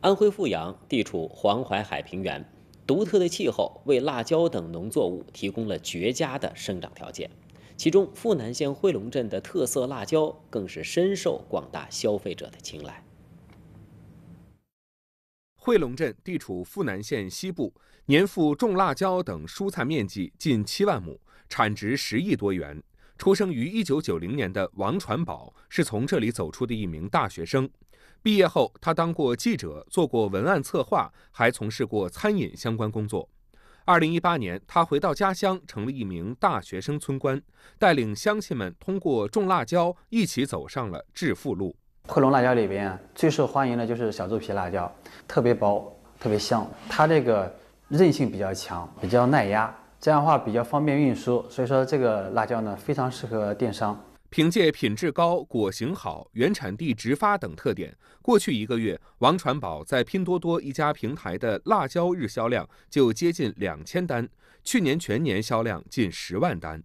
安徽阜阳地处黄淮海平原，独特的气候为辣椒等农作物提供了绝佳的生长条件。其中，阜南县汇龙镇的特色辣椒更是深受广大消费者的青睐。汇龙镇地处阜南县西部，年复种辣椒等蔬菜面积近七万亩，产值十亿多元。出生于一九九零年的王传宝是从这里走出的一名大学生。毕业后，他当过记者，做过文案策划，还从事过餐饮相关工作。二零一八年，他回到家乡，成了一名大学生村官，带领乡亲们通过种辣椒，一起走上了致富路。汇龙辣椒里边最受欢迎的就是小猪皮辣椒，特别薄，特别香。它这个韧性比较强，比较耐压。这样的话比较方便运输，所以说这个辣椒呢非常适合电商。凭借品质高、果型好、原产地直发等特点，过去一个月，王传宝在拼多多一家平台的辣椒日销量就接近两千单，去年全年销量近十万单。